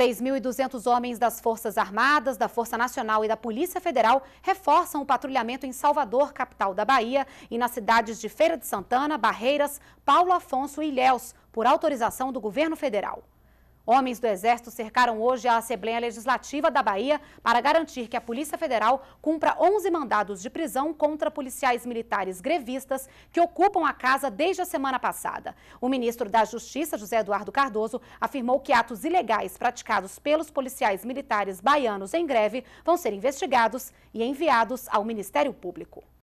3.200 homens das Forças Armadas, da Força Nacional e da Polícia Federal reforçam o patrulhamento em Salvador, capital da Bahia, e nas cidades de Feira de Santana, Barreiras, Paulo Afonso e Ilhéus, por autorização do governo federal. Homens do Exército cercaram hoje a Assembleia Legislativa da Bahia para garantir que a Polícia Federal cumpra 11 mandados de prisão contra policiais militares grevistas que ocupam a casa desde a semana passada. O ministro da Justiça, José Eduardo Cardoso, afirmou que atos ilegais praticados pelos policiais militares baianos em greve vão ser investigados e enviados ao Ministério Público.